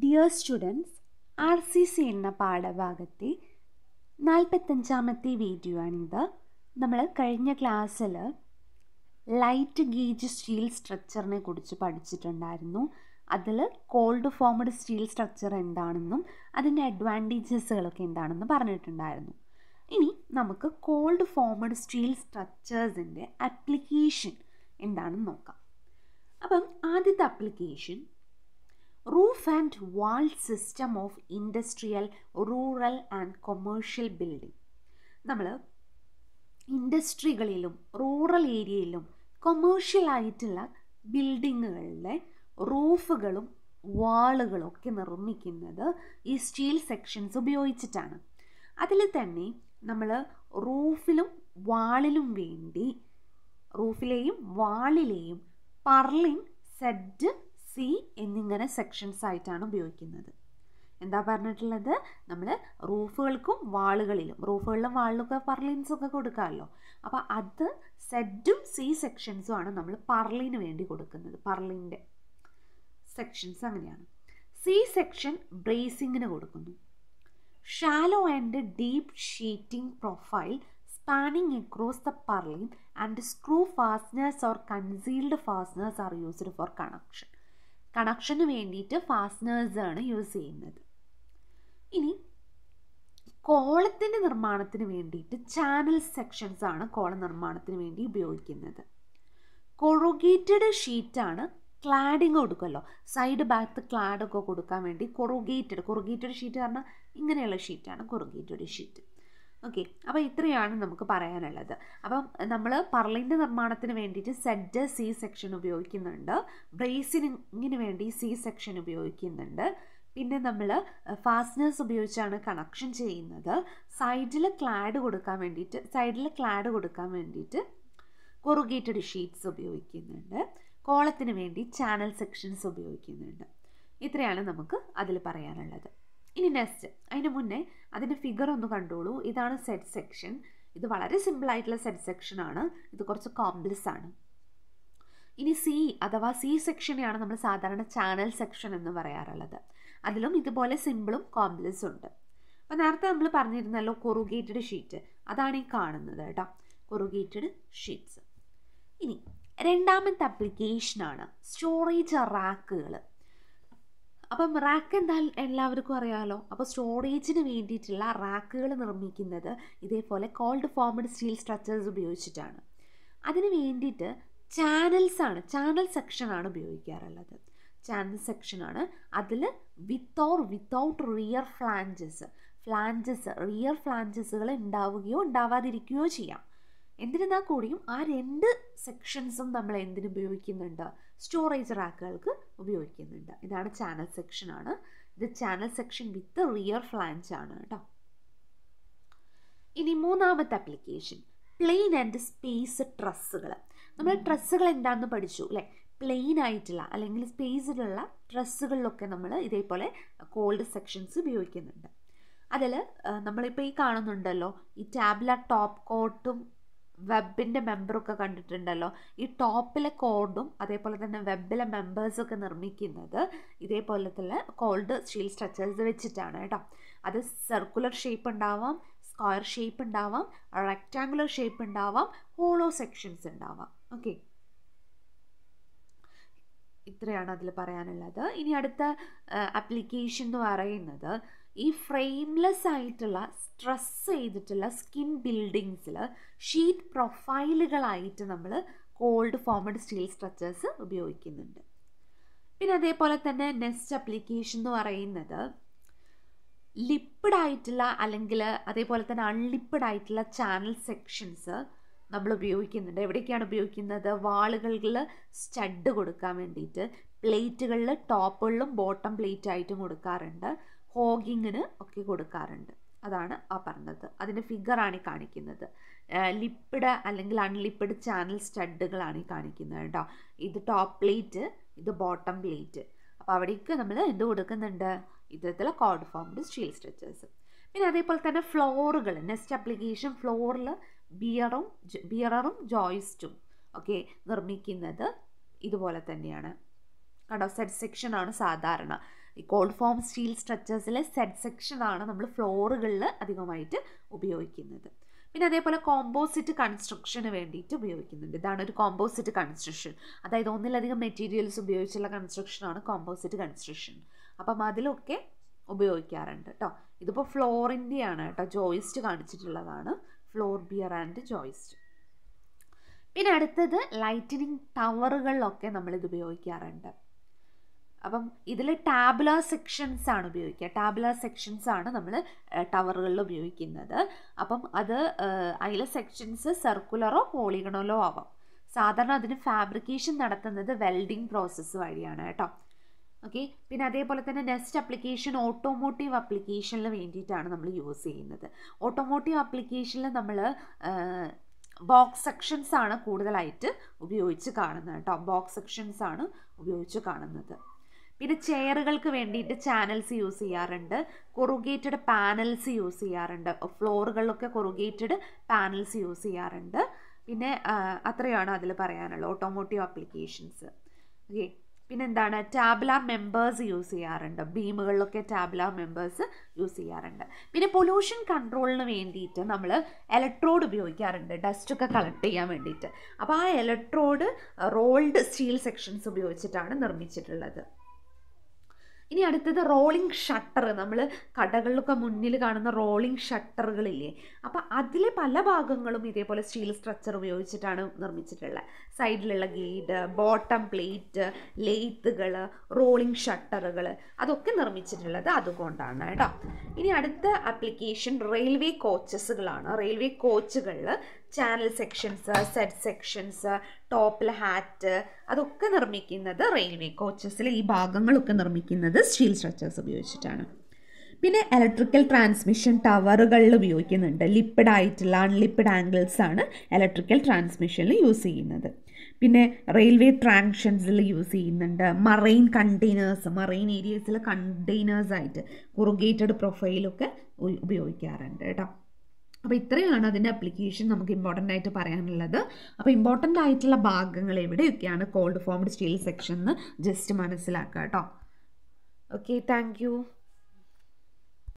dear students R C C എന്ന പാഠഭാഗത്തെ നാൽപ്പത്തഞ്ചാമത്തെ video ആണിത് നമ്മൾ കഴിഞ്ഞ ക്ലാസ്സിൽ ലൈറ്റ് ഗേജ് സ്റ്റീൽ സ്ട്രക്ചറിനെ കുറിച്ച് പഠിച്ചിട്ടുണ്ടായിരുന്നു അതിൽ കോൾഡ് ഫോമഡ് സ്റ്റീൽ സ്ട്രക്ചർ എന്താണെന്നും അതിൻ്റെ അഡ്വാൻറ്റേജസുകളൊക്കെ എന്താണെന്നും പറഞ്ഞിട്ടുണ്ടായിരുന്നു ഇനി നമുക്ക് കോൾഡ് ഫോമഡ് സ്റ്റീൽ സ്ട്രക്ചേഴ്സിൻ്റെ അപ്ലിക്കേഷൻ എന്താണെന്ന് നോക്കാം അപ്പം ആദ്യത്തെ application roof and wall system of industrial rural and commercial building നമ്മൾ ഇൻഡസ്ട്രികളിലും റൂറൽ ഏരിയയിലും കൊമേഴ്ഷ്യൽ ആയിട്ടുള്ള ബിൽഡിങ്ങുകളിലെ റൂഫുകളും വാളുകളും ഒക്കെ നിർമ്മിക്കുന്നത് ഈ സ്റ്റീൽ സെക്ഷൻസ് ഉപയോഗിച്ചിട്ടാണ് അതിൽ തന്നെ നമ്മൾ റൂഫിലും വാളിലും വേണ്ടി റൂഫിലെയും വാളിലെയും പർലിൻ സെഡ് സി എന്നിങ്ങനെ സെക്ഷൻസ് ആയിട്ടാണ് ഉപയോഗിക്കുന്നത് എന്താ പറഞ്ഞിട്ടുള്ളത് നമ്മൾ റൂഫുകൾക്കും വാളുകളിലും റൂഫുകളിലും വാളിലൊക്കെ പർലിൻസൊക്കെ കൊടുക്കാമല്ലോ അപ്പോൾ അത് സെഡും സി സെക്ഷൻസും ആണ് നമ്മൾ പർലിന് വേണ്ടി കൊടുക്കുന്നത് പർലിൻ്റെ സെക്ഷൻസ് അങ്ങനെയാണ് സി സെക്ഷൻ ബ്രേസിങ്ങിന് കൊടുക്കുന്നു shallow and deep sheeting profile spanning across the purlin and screw fasteners or concealed fasteners are used for connection കണക്ഷന് വേണ്ടിയിട്ട് ആണ് യൂസ് ചെയ്യുന്നത് ഇനി കോളത്തിൻ്റെ നിർമ്മാണത്തിന് വേണ്ടിയിട്ട് ചാനൽ സെക്ഷൻസ് ആണ് കോള നിർമ്മാണത്തിന് വേണ്ടി ഉപയോഗിക്കുന്നത് കൊറുഗേറ്റഡ് ഷീറ്റാണ് ക്ലാഡിങ് കൊടുക്കുമല്ലോ സൈഡ് ഭാഗത്ത് ക്ലാഡൊക്കെ കൊടുക്കാൻ വേണ്ടി കൊറുഗേറ്റഡ് കൊറുഗേറ്റഡ് ഷീറ്റ് പറഞ്ഞാൽ ഇങ്ങനെയുള്ള ഷീറ്റാണ് കൊറുഗേറ്റഡ് ഷീറ്റ് ഓക്കെ അപ്പോൾ ഇത്രയാണ് നമുക്ക് പറയാനുള്ളത് അപ്പം നമ്മൾ പർലിൻ്റെ നിർമ്മാണത്തിന് വേണ്ടിയിട്ട് സെഡ് സി സെക്ഷൻ ഉപയോഗിക്കുന്നുണ്ട് ബ്രേസിനിങ്ങിന് വേണ്ടി സി സെക്ഷൻ ഉപയോഗിക്കുന്നുണ്ട് പിന്നെ നമ്മൾ ഫാസ്റ്റ്നേഴ്സ് ഉപയോഗിച്ചാണ് കണക്ഷൻ ചെയ്യുന്നത് സൈഡിൽ ക്ലാഡ് കൊടുക്കാൻ വേണ്ടിയിട്ട് സൈഡിൽ ക്ലാഡ് കൊടുക്കാൻ വേണ്ടിയിട്ട് കൊറുഗേറ്റഡ് ഷീറ്റ്സ് ഉപയോഗിക്കുന്നുണ്ട് കോളത്തിന് വേണ്ടി ചാനൽ സെക്ഷൻസ് ഉപയോഗിക്കുന്നുണ്ട് ഇത്രയാണ് നമുക്ക് അതിൽ പറയാനുള്ളത് ഇനി നെക്സ്റ്റ് അതിന് മുന്നേ അതിൻ്റെ ഫിഗർ ഒന്ന് കണ്ടോളൂ ഇതാണ് സെറ്റ് സെക്ഷൻ ഇത് വളരെ സിമ്പിളായിട്ടുള്ള സെറ്റ് സെക്ഷൻ ആണ് ഇത് കുറച്ച് കോംപ്ലക്സ് ആണ് ഇനി സി അഥവാ സി സെക്ഷനെയാണ് നമ്മൾ സാധാരണ ചാനൽ സെക്ഷൻ എന്ന് പറയാറുള്ളത് അതിലും ഇതുപോലെ സിമ്പിളും കോംപ്ലക്സും ഉണ്ട് അപ്പോൾ നേരത്തെ നമ്മൾ പറഞ്ഞിരുന്നല്ലോ കൊറുഗേറ്റഡ് ഷീറ്റ് അതാണ് ഈ കാണുന്നത് കേട്ടോ കൊറുഗേറ്റഡ് ഷീറ്റ്സ് ഇനി രണ്ടാമത്തെ അപ്ലിക്കേഷനാണ് സ്റ്റോറേജ് റാക്കുകൾ അപ്പം റാക്ക് എന്താ എല്ലാവർക്കും അറിയാമല്ലോ അപ്പോൾ സ്റ്റോറേജിന് വേണ്ടിയിട്ടുള്ള റാക്കുകൾ നിർമ്മിക്കുന്നത് ഇതേപോലെ കോൾഡ് ഫോമഡ് സ്റ്റീൽ സ്ട്രക്ചേഴ്സ് ഉപയോഗിച്ചിട്ടാണ് അതിന് വേണ്ടിയിട്ട് ചാനൽസാണ് ചാനൽ സെക്ഷനാണ് ഉപയോഗിക്കാറുള്ളത് ചാനൽ സെക്ഷനാണ് അതിൽ with or without rear flanges flanges rear ഫ്ലാഞ്ചസുകൾ ഉണ്ടാവുകയോ ഉണ്ടാവാതിരിക്കുകയോ ചെയ്യാം എന്നിരുന്നാൽ കൂടിയും ആ രണ്ട് സെക്ഷൻസും നമ്മൾ എന്തിനു ഉപയോഗിക്കുന്നുണ്ട് സ്റ്റോറേജ് റാക്കുകൾക്ക് ഉപയോഗിക്കുന്നുണ്ട് ഇതാണ് ചാനൽ സെക്ഷൻ ആണ് ഇത് channel section with rear flanges ആണ് കേട്ടോ ഇനി മൂന്നാമത്തെ അപ്ലിക്കേഷൻ പ്ലെയിൻ ആൻഡ് സ്പേസ് ഡ്രസ്സുകൾ നമ്മൾ ഡ്രസ്സുകൾ എന്താണെന്ന് പഠിച്ചു അല്ലേ പ്ലെയിൻ ആയിട്ടുള്ള അല്ലെങ്കിൽ സ്പേസിലുള്ള ഡ്രസ്സുകളിലൊക്കെ നമ്മൾ ഇതേപോലെ കോൾഡ് സെക്ഷൻസ് ഉപയോഗിക്കുന്നുണ്ട് അതിൽ നമ്മളിപ്പോൾ ഈ കാണുന്നുണ്ടല്ലോ ഈ ടാബ്ല ടോപ്പ് കോട്ടും വെബിൻ്റെ മെമ്പറൊക്കെ കണ്ടിട്ടുണ്ടല്ലോ ഈ ടോപ്പിലെ കോഡും അതേപോലെ തന്നെ വെബിലെ മെമ്പേഴ്സൊക്കെ നിർമ്മിക്കുന്നത് ഇതേപോലെ തന്നെ കോൾഡ് സ്റ്റീൽ സ്ട്രക്ചേഴ്സ് വെച്ചിട്ടാണ് കേട്ടോ അത് സർക്കുലർ ഷേപ്പ് ഉണ്ടാവാം സ്ക്വയർ ഷേപ്പ് ഉണ്ടാവാം റെക്റ്റാങ്കുലർ ഷേപ്പ് ഉണ്ടാവാം ഹോളോ സെക്ഷൻസ് ഉണ്ടാവാം ഓക്കെ ഇത്രയാണ് അതിൽ പറയാനുള്ളത് ഇനി അടുത്ത ആപ്ലിക്കേഷൻ എന്ന് പറയുന്നത് ഈ ഫ്രെയിംലെസ് ആയിട്ടുള്ള സ്ട്രെസ് ചെയ്തിട്ടുള്ള സ്കിൻ ബിൽഡിങ്സിൽ ഷീറ്റ് പ്രൊഫൈലുകളായിട്ട് നമ്മൾ കോൾഡ് ഫോമഡ് സ്റ്റീൽ സ്ട്രക്ചേഴ്സ് ഉപയോഗിക്കുന്നുണ്ട് പിന്നെ അതേപോലെ തന്നെ നെക്സ്റ്റ് അപ്ലിക്കേഷൻ എന്ന് പറയുന്നത് ലിപ്പിഡായിട്ടുള്ള ആയിട്ടുള്ള അല്ലെങ്കിൽ അതേപോലെ തന്നെ അൺലിപ്പിഡ് ആയിട്ടുള്ള ചാനൽ സെക്ഷൻസ് നമ്മൾ ഉപയോഗിക്കുന്നുണ്ട് എവിടേക്കാണ് ഉപയോഗിക്കുന്നത് വാളുകളിൽ സ്റ്റഡ് കൊടുക്കാൻ വേണ്ടിയിട്ട് പ്ലേറ്റുകളിൽ ടോപ്പുകളിലും ബോട്ടം പ്ലേറ്റ് കൊടുക്കാറുണ്ട് ഹോഗിങ്ങിന് ഒക്കെ കൊടുക്കാറുണ്ട് അതാണ് ആ പറഞ്ഞത് അതിൻ്റെ ഫിഗറാണ് ഈ കാണിക്കുന്നത് ലിപ്പിഡ് അല്ലെങ്കിൽ അൺലിപ്പിഡ് ചാനൽ സ്റ്റഡുകളാണ് ഈ കാണിക്കുന്നത് കേട്ടോ ഇത് ടോപ്പ് പ്ലേറ്റ് ഇത് ബോട്ടം പ്ലേറ്റ് അപ്പോൾ അവിടേക്ക് നമ്മൾ എന്ത് കൊടുക്കുന്നുണ്ട് ഇത്തരത്തിലുള്ള കോഡ് ഫോംഡ് സ്റ്റീൽ സ്ട്രെച്ചേഴ്സ് പിന്നെ അതേപോലെ തന്നെ ഫ്ലോറുകൾ നെക്സ്റ്റ് അപ്ലിക്കേഷൻ ഫ്ലോറിൽ ബിയറും ബിയറും ജോയിസ്റ്റും ഒക്കെ നിർമ്മിക്കുന്നത് ഇതുപോലെ തന്നെയാണ് കണ്ടോ സെറ്റ് സെക്ഷനാണ് സാധാരണ ഈ കോൾഡ് ഫോം സ്റ്റീൽ സ്ട്രക്ചേഴ്സിലെ സെറ്റ് സെക്ഷനാണ് നമ്മൾ ഫ്ലോറുകളിൽ അധികമായിട്ട് ഉപയോഗിക്കുന്നത് പിന്നെ അതേപോലെ കോമ്പോസിറ്റ് കൺസ്ട്രക്ഷന് വേണ്ടിയിട്ട് ഉപയോഗിക്കുന്നുണ്ട് ഇതാണ് ഒരു കോമ്പോസിറ്റ് കൺസ്ട്രക്ഷൻ അതായത് ഒന്നിലധികം മെറ്റീരിയൽസ് ഉപയോഗിച്ചുള്ള കൺസ്ട്രക്ഷനാണ് കോമ്പോസിറ്റ് കൺസ്ട്രക്ഷൻ അപ്പം അതിലൊക്കെ ഉപയോഗിക്കാറുണ്ട് കേട്ടോ ഇതിപ്പോൾ ഫ്ലോറിൻ്റെയാണ് കേട്ടോ ജോയിസ്റ്റ് കാണിച്ചിട്ടുള്ളതാണ് ഫ്ലോർ ബിയർ ആൻഡ് ജോയിസ്റ്റ് പിന്നെ അടുത്തത് ലൈറ്റനിങ് ടവറുകളിലൊക്കെ നമ്മളിത് ഉപയോഗിക്കാറുണ്ട് അപ്പം ഇതിൽ ടാബ്ല സെക്ഷൻസ് ആണ് ഉപയോഗിക്കുക ടാബ്ല സെക്ഷൻസ് ആണ് നമ്മൾ ടവറുകളിൽ ഉപയോഗിക്കുന്നത് അപ്പം അത് അതിലെ സെക്ഷൻസ് സർക്കുലറോ പോളിഗണലോ ആവാം സാധാരണ അതിന് ഫാബ്രിക്കേഷൻ നടത്തുന്നത് വെൽഡിംഗ് പ്രോസസ്സ് വഴിയാണ് കേട്ടോ ഓക്കെ പിന്നെ അതേപോലെ തന്നെ നെക്സ്റ്റ് അപ്ലിക്കേഷൻ ഓട്ടോമോട്ടീവ് അപ്ലിക്കേഷനിൽ വേണ്ടിയിട്ടാണ് നമ്മൾ യൂസ് ചെയ്യുന്നത് ഓട്ടോമോട്ടീവ് അപ്ലിക്കേഷനിൽ നമ്മൾ ബോക്സ് സെക്ഷൻസ് ആണ് കൂടുതലായിട്ട് ഉപയോഗിച്ച് കാണുന്നത് കേട്ടോ ബോക്സ് സെക്ഷൻസ് ആണ് ഉപയോഗിച്ച് കാണുന്നത് പിന്നെ ചെയറുകൾക്ക് വേണ്ടിയിട്ട് ചാനൽസ് യൂസ് ചെയ്യാറുണ്ട് കൊറുഗേറ്റഡ് പാനൽസ് യൂസ് ചെയ്യാറുണ്ട് ഫ്ലോറുകളിലൊക്കെ കൊറുഗേറ്റഡ് പാനൽസ് യൂസ് ചെയ്യാറുണ്ട് പിന്നെ അത്രയാണ് അതിൽ പറയാനുള്ളത് ഓട്ടോമോട്ടീവ് ആപ്ലിക്കേഷൻസ് ഓക്കെ പിന്നെ എന്താണ് ടാബ്ലാർ മെമ്പേഴ്സ് യൂസ് ചെയ്യാറുണ്ട് ബീമുകളിലൊക്കെ ടാബ്ലാർ മെമ്പേഴ്സ് യൂസ് ചെയ്യാറുണ്ട് പിന്നെ പൊല്യൂഷൻ കൺട്രോളിന് വേണ്ടിയിട്ട് നമ്മൾ ഇലക്ട്രോഡ് ഉപയോഗിക്കാറുണ്ട് ഡസ്റ്റൊക്കെ കളക്ട് ചെയ്യാൻ വേണ്ടിയിട്ട് അപ്പോൾ ആ ഇലക്ട്രോഡ് റോൾഡ് സ്റ്റീൽ സെക്ഷൻസ് ഉപയോഗിച്ചിട്ടാണ് നിർമ്മിച്ചിട്ടുള്ളത് ഇനി അടുത്തത് റോളിംഗ് ഷട്ടർ നമ്മൾ കടകളിലൊക്കെ മുന്നിൽ കാണുന്ന റോളിംഗ് ഷട്ടറുകളില്ലേ അപ്പോൾ അതിലെ പല ഭാഗങ്ങളും ഇതേപോലെ സ്റ്റീൽ സ്ട്രക്ചർ ഉപയോഗിച്ചിട്ടാണ് നിർമ്മിച്ചിട്ടുള്ളത് സൈഡിലുള്ള ഗേറ്റ് ബോട്ടം പ്ലേറ്റ് ലെയ്ത്തുകൾ റോളിംഗ് ഷട്ടറുകൾ അതൊക്കെ നിർമ്മിച്ചിട്ടുള്ളത് അതുകൊണ്ടാണ് കേട്ടോ ഇനി അടുത്ത ആപ്ലിക്കേഷൻ റെയിൽവേ കോച്ചസുകളാണ് റെയിൽവേ കോച്ചുകളിൽ ചാനൽ സെക്ഷൻസ് സെറ്റ് സെക്ഷൻസ് ടോപ്പിൽ ഹാറ്റ് അതൊക്കെ നിർമ്മിക്കുന്നത് റെയിൽവേ കോച്ചസിലെ ഈ ഭാഗങ്ങളൊക്കെ നിർമ്മിക്കുന്നത് സ്റ്റീൽ സ്ട്രക്ചേഴ്സ് ഉപയോഗിച്ചിട്ടാണ് പിന്നെ ഇലക്ട്രിക്കൽ ട്രാൻസ്മിഷൻ ടവറുകളിൽ ഉപയോഗിക്കുന്നുണ്ട് ലിപ്പിഡ് ആയിട്ടുള്ള അൺലിപ്പിഡ് ആംഗിൾസ് ആണ് ഇലക്ട്രിക്കൽ ട്രാൻസ്മിഷനിൽ യൂസ് ചെയ്യുന്നത് പിന്നെ റെയിൽവേ ട്രാൻഷൻസിൽ യൂസ് ചെയ്യുന്നുണ്ട് മറൈൻ കണ്ടെയ്നേഴ്സ് മറൈൻ ഏരിയസിൽ കണ്ടെയ്നേഴ്സായിട്ട് കുറുഗേറ്റഡ് പ്രൊഫൈലൊക്കെ ഉപയോഗിക്കാറുണ്ട് കേട്ടോ അപ്പോൾ ഇത്രയാണ് അതിൻ്റെ അപ്ലിക്കേഷൻ നമുക്ക് ഇമ്പോർട്ടൻ്റ് ആയിട്ട് പറയാനുള്ളത് അപ്പോൾ ഇമ്പോർട്ടൻ്റ് ആയിട്ടുള്ള ഭാഗങ്ങൾ എവിടെയൊക്കെയാണ് കോൾഡ് ഫോംഡ് സ്റ്റീൽ സെക്ഷൻ എന്ന് ജസ്റ്റ് മനസ്സിലാക്കുക കേട്ടോ ഓക്കെ താങ്ക്